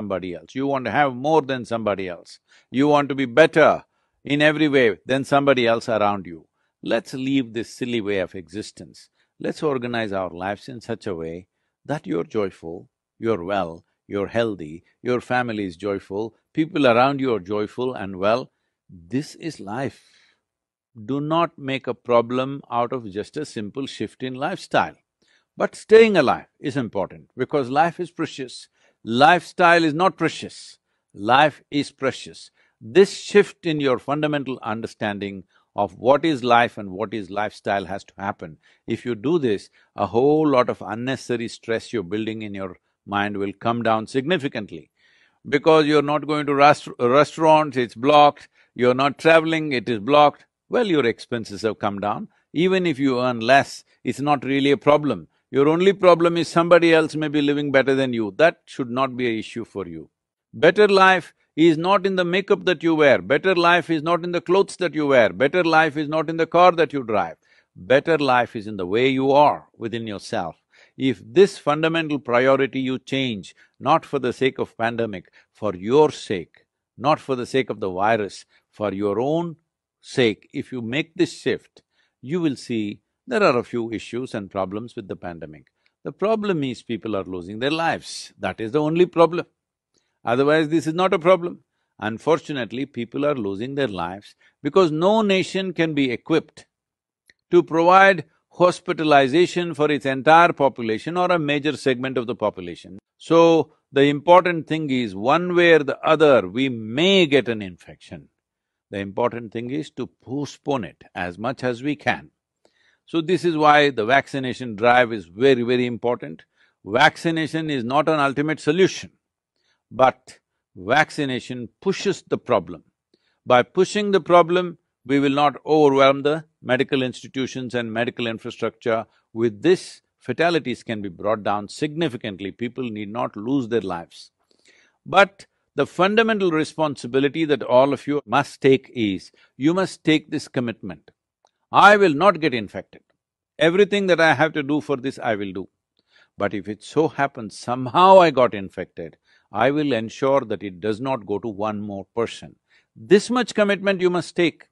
somebody else, you want to have more than somebody else, you want to be better in every way than somebody else around you. Let's leave this silly way of existence. Let's organize our lives in such a way that you're joyful, you're well, you're healthy, your family is joyful, people around you are joyful and well. This is life. Do not make a problem out of just a simple shift in lifestyle. But staying alive is important because life is precious lifestyle is not precious, life is precious. This shift in your fundamental understanding of what is life and what is lifestyle has to happen. If you do this, a whole lot of unnecessary stress you're building in your mind will come down significantly. Because you're not going to rest restaurants, it's blocked, you're not traveling, it is blocked, well, your expenses have come down. Even if you earn less, it's not really a problem your only problem is somebody else may be living better than you, that should not be a issue for you. Better life is not in the makeup that you wear, better life is not in the clothes that you wear, better life is not in the car that you drive. Better life is in the way you are within yourself. If this fundamental priority you change, not for the sake of pandemic, for your sake, not for the sake of the virus, for your own sake, if you make this shift, you will see there are a few issues and problems with the pandemic. The problem is people are losing their lives, that is the only problem. Otherwise, this is not a problem. Unfortunately, people are losing their lives because no nation can be equipped to provide hospitalization for its entire population or a major segment of the population. So, the important thing is one way or the other, we may get an infection. The important thing is to postpone it as much as we can. So this is why the vaccination drive is very, very important. Vaccination is not an ultimate solution, but vaccination pushes the problem. By pushing the problem, we will not overwhelm the medical institutions and medical infrastructure. With this, fatalities can be brought down significantly, people need not lose their lives. But the fundamental responsibility that all of you must take is, you must take this commitment. I will not get infected everything that I have to do for this, I will do. But if it so happens somehow I got infected, I will ensure that it does not go to one more person. This much commitment you must take.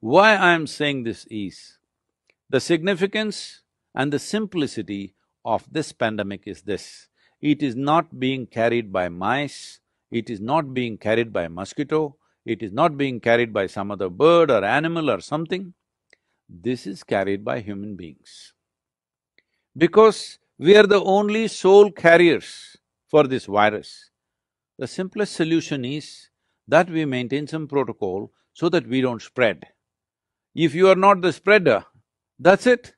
Why I am saying this is, the significance and the simplicity of this pandemic is this. It is not being carried by mice, it is not being carried by mosquito, it is not being carried by some other bird or animal or something. This is carried by human beings. Because we are the only sole carriers for this virus, the simplest solution is that we maintain some protocol so that we don't spread. If you are not the spreader, that's it.